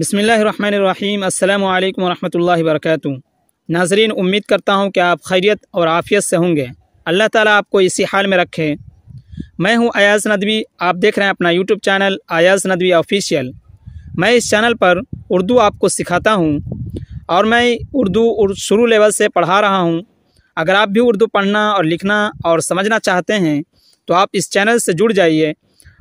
बसमीम अल्लाम वरहल वर्क नाजरीन उम्मीद करता हूँ कि आप खैरियत और आफ़ियत से होंगे अल्लाह ताला आपको इसी हाल में रखे मैं हूँ अयाज़ नदवी आप देख रहे हैं अपना YouTube channel Ayaz Nadvi official मैं इस चैनल पर उर्दू आपको सिखाता हूँ और मैं उर्दू शुरू लेवल से पढ़ा रहा हूँ अगर आप भी उर्दू पढ़ना और लिखना और समझना चाहते हैं तो आप इस चैनल से जुड़ जाइए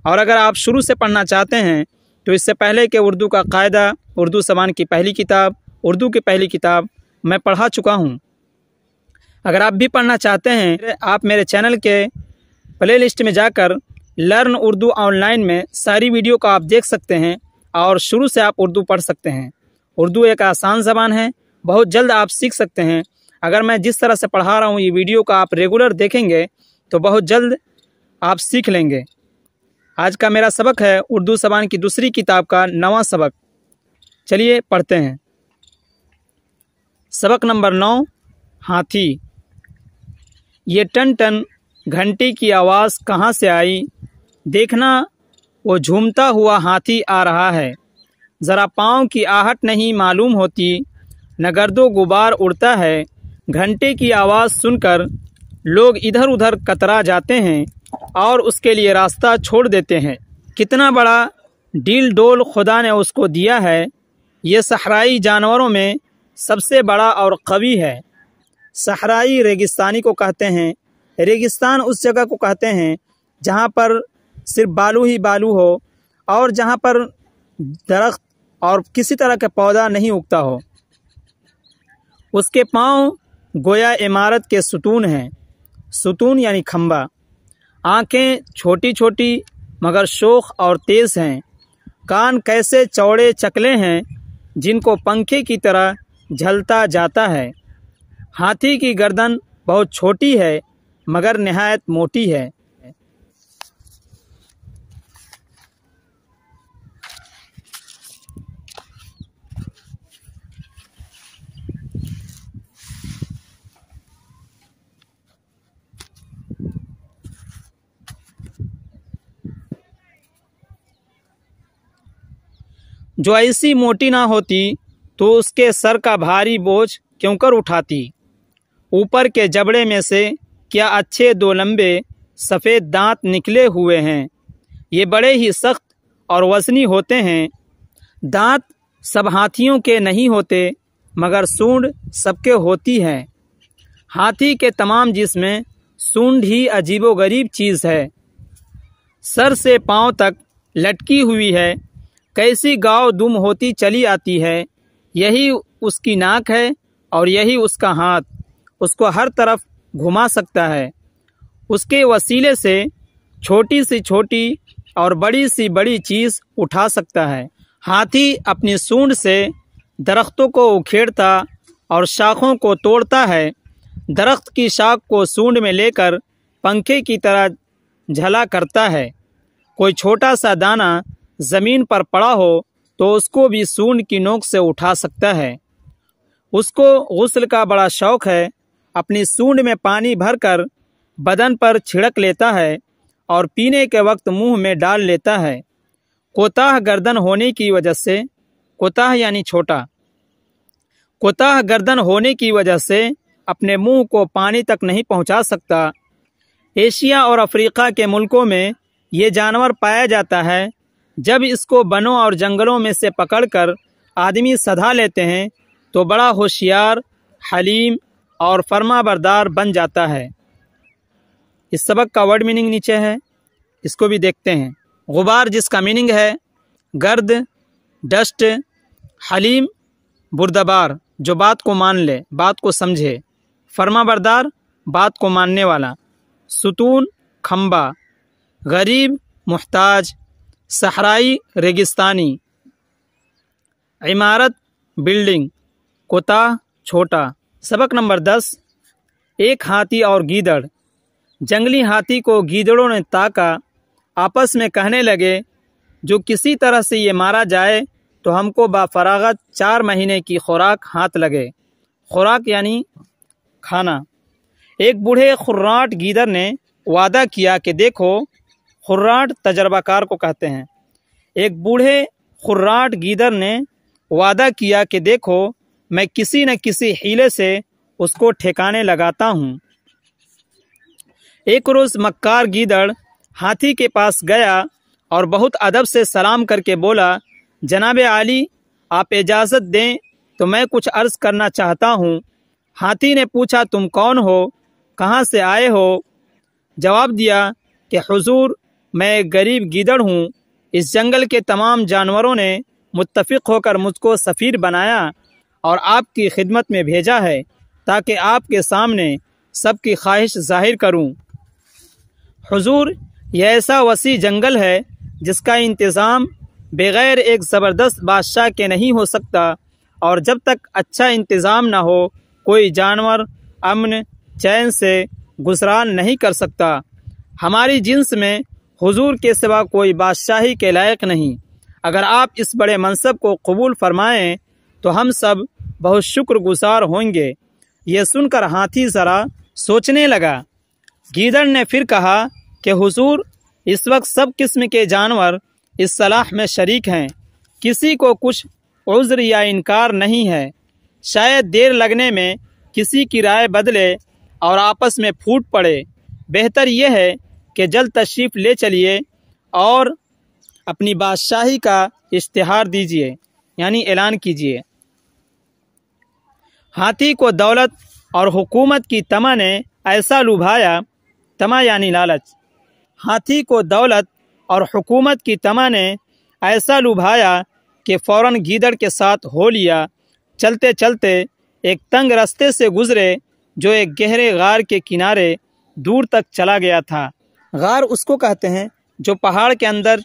और अगर आप शुरू से पढ़ना चाहते हैं तो इससे पहले कि उर्दू का कायदा उर्दू जबान की पहली किताब उर्दू की पहली किताब मैं पढ़ा चुका हूँ अगर आप भी पढ़ना चाहते हैं आप मेरे चैनल के प्ले लिस्ट में जाकर लर्न उर्दू ऑनलाइन में सारी वीडियो को आप देख सकते हैं और शुरू से आप उर्दू पढ़ सकते हैं उर्दू एक आसान ज़बान है बहुत जल्द आप सीख सकते हैं अगर मैं जिस तरह से पढ़ा रहा हूँ ये वीडियो को आप रेगुलर देखेंगे तो बहुत जल्द आप सीख लेंगे आज का मेरा सबक है उर्दू जबान की दूसरी किताब का नवा सबक चलिए पढ़ते हैं सबक नंबर नौ हाथी ये टन टन घंटी की आवाज़ कहाँ से आई देखना वो झूमता हुआ हाथी आ रहा है ज़रा पाँव की आहट नहीं मालूम होती नगर्दो गुबार उड़ता है घंटे की आवाज़ सुनकर लोग इधर उधर कतरा जाते हैं और उसके लिए रास्ता छोड़ देते हैं कितना बड़ा डील डोल खुदा ने उसको दिया है ये सहराई जानवरों में सबसे बड़ा और कवी है सहराई रेगिस्तानी को कहते हैं रेगिस्तान उस जगह को कहते हैं जहाँ पर सिर्फ बालू ही बालू हो और जहाँ पर दरख्त और किसी तरह का पौधा नहीं उगता हो उसके पाँव गोया इमारत के सुतून हैं सुतून यानी खम्बा आँखें छोटी छोटी मगर शोख और तेज़ हैं कान कैसे चौड़े चकले हैं जिनको पंखे की तरह झलता जाता है हाथी की गर्दन बहुत छोटी है मगर नहायत मोटी है जो ऐसी मोटी ना होती तो उसके सर का भारी बोझ क्यों कर उठाती ऊपर के जबड़े में से क्या अच्छे दो लंबे सफ़ेद दांत निकले हुए हैं ये बड़े ही सख्त और वज़नी होते हैं दांत सब हाथियों के नहीं होते मगर सूंड सबके होती है हाथी के तमाम जिसमें सूंड ही अजीबोगरीब चीज़ है सर से पाँव तक लटकी हुई है कैसी गाँव दुम होती चली आती है यही उसकी नाक है और यही उसका हाथ उसको हर तरफ घुमा सकता है उसके वसीले से छोटी सी छोटी और बड़ी सी बड़ी चीज़ उठा सकता है हाथी अपनी सूंड से दरख्तों को उखेड़ता और शाखों को तोड़ता है दरख्त की शाख को सूंड में लेकर पंखे की तरह झला करता है कोई छोटा सा दाना ज़मीन पर पड़ा हो तो उसको भी सून की नोक से उठा सकता है उसको गसल का बड़ा शौक़ है अपनी सूंड में पानी भरकर बदन पर छिड़क लेता है और पीने के वक्त मुंह में डाल लेता है कोताह गर्दन होने की वजह से कोताह यानी छोटा कोताह गर्दन होने की वजह से अपने मुंह को पानी तक नहीं पहुंचा सकता एशिया और अफ्रीका के मुल्कों में ये जानवर पाया जाता है जब इसको बनों और जंगलों में से पकड़कर आदमी सधा लेते हैं तो बड़ा होशियार हलीम और फर्मा बरदार बन जाता है इस सबक का वर्ड मीनिंग नीचे है इसको भी देखते हैं गुबार जिसका मीनिंग है गर्द डस्ट हलीम बुरदबार जो बात को मान ले बात को समझे फर्मा बरदार बात को मानने वाला सुतून खम्बा गरीब मुहताज सहराई रेगिस्तानी इमारत बिल्डिंग कोता छोटा सबक नंबर दस एक हाथी और गीदड़ जंगली हाथी को गीदड़ों ने ताका आपस में कहने लगे जो किसी तरह से ये मारा जाए तो हमको बाफरागत चार महीने की खुराक हाथ लगे खुराक यानी खाना एक बूढ़े खुर्राट गीदड़ ने वादा किया कि देखो खुर्राट तजर्बाकार को कहते हैं एक बूढ़े खुर्राट गीदर ने वादा किया कि देखो मैं किसी न किसी हीले से उसको ठेकाने लगाता हूँ एक रोज़ मक्कार गीदड़ हाथी के पास गया और बहुत अदब से सलाम करके बोला जनाब आली आप इजाज़त दें तो मैं कुछ अर्ज़ करना चाहता हूँ हाथी ने पूछा तुम कौन हो कहाँ से आए हो जवाब दिया कि हुजूर मैं एक गरीब गीदड़ हूँ इस जंगल के तमाम जानवरों ने मुतफ़ होकर मुझको सफ़ीर बनाया और आपकी खिदमत में भेजा है ताकि आपके सामने सबकी ख्वाहिश जाहिर करूँ हजूर यह ऐसा वसी जंगल है जिसका इंतज़ाम बग़ैर एक ज़बरदस्त बादशाह के नहीं हो सकता और जब तक अच्छा इंतज़ाम ना हो कोई जानवर अमन चैन से गुजरान नहीं कर सकता हमारी जिन्स में हुजूर के सिवा कोई बादशाही के लायक नहीं अगर आप इस बड़े मनसब को कबूल फरमाएं तो हम सब बहुत शुक्रगुजार होंगे ये सुनकर हाथी ज़रा सोचने लगा गीदड़ ने फिर कहा कि हुजूर इस वक्त सब किस्म के जानवर इस सलाह में शरीक हैं किसी को कुछ उज्र या इनकार नहीं है शायद देर लगने में किसी की राय बदले और आपस में फूट पड़े बेहतर यह है कि जल्द तशरीफ़ ले चलिए और अपनी बादशाही का इश्तहार दीजिए यानी ऐलान कीजिए हाथी को दौलत और हुकूमत की तमा ने ऐसा लुभाया तमा यानी लालच हाथी को दौलत और हुकूमत की तमा ने ऐसा लुभाया कि फ़ौर गीदड़ के साथ हो लिया चलते चलते एक तंग रास्ते से गुज़रे जो एक गहरे गार के किनारे दूर तक चला गया था गार उसको कहते हैं जो पहाड़ के अंदर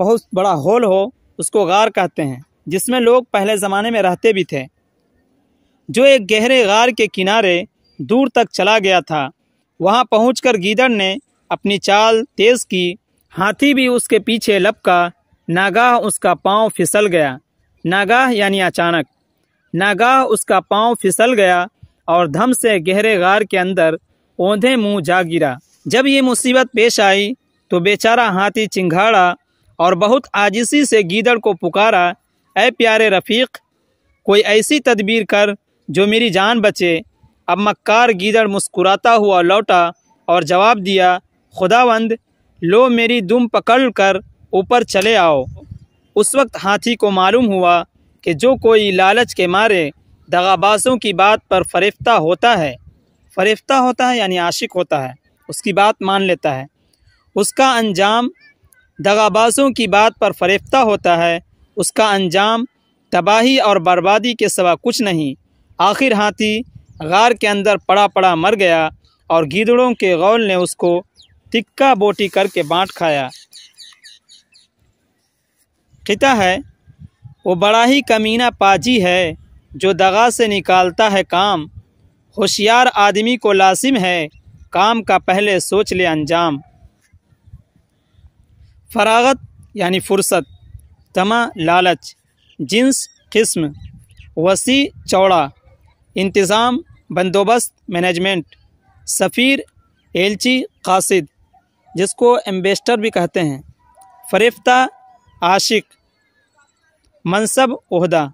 बहुत बड़ा होल हो उसको गार कहते हैं जिसमें लोग पहले ज़माने में रहते भी थे जो एक गहरे गार के किनारे दूर तक चला गया था वहाँ पहुँच गीदड़ ने अपनी चाल तेज़ की हाथी भी उसके पीछे लपका नागाह उसका पांव फिसल गया नागाह यानी अचानक नागाह उसका पांव फिसल गया और धम से गहरे गार के अंदर ओंधे मुंह जा गिरा जब ये मुसीबत पेश आई तो बेचारा हाथी चिंघाड़ा और बहुत आजिशी से गीदड़ को पुकारा ऐ प्यारे रफ़ीक कोई ऐसी तदबीर कर जो मेरी जान बचे अब मक्कार गीदड़ मुस्कुराता हुआ लौटा और जवाब दिया खुदावंद लो मेरी दुम पकड़ कर ऊपर चले आओ उस वक्त हाथी को मालूम हुआ कि जो कोई लालच के मारे दगाबाजों की बात पर फरिफ्ता होता है फरिफ्ता होता है यानी आशिक होता है उसकी बात मान लेता है उसका अंजाम दगाबाजों की बात पर फरेफ्ता होता है उसका अंजाम तबाही और बर्बादी के सवा कुछ नहीं आखिर हाथी गार के अंदर पड़ा पड़ा मर गया और गीदड़ों के गौल ने उसको तिक्का बोटी करके बांट खाया खिता है वो बड़ा ही कमीना पाजी है जो दगा से निकालता है काम होशियार आदमी को लाजिम है काम का पहले सोच ले अंजाम फरागत यानी फुर्सत तमा लालच जिन्स किस्म वसी चौड़ा इंतज़ाम बंदोबस्त मैनेजमेंट सफ़ीर एलची कासिद जिसको एम्बेस्टर भी कहते हैं फरिफ्ता आशिक मनसब उहदा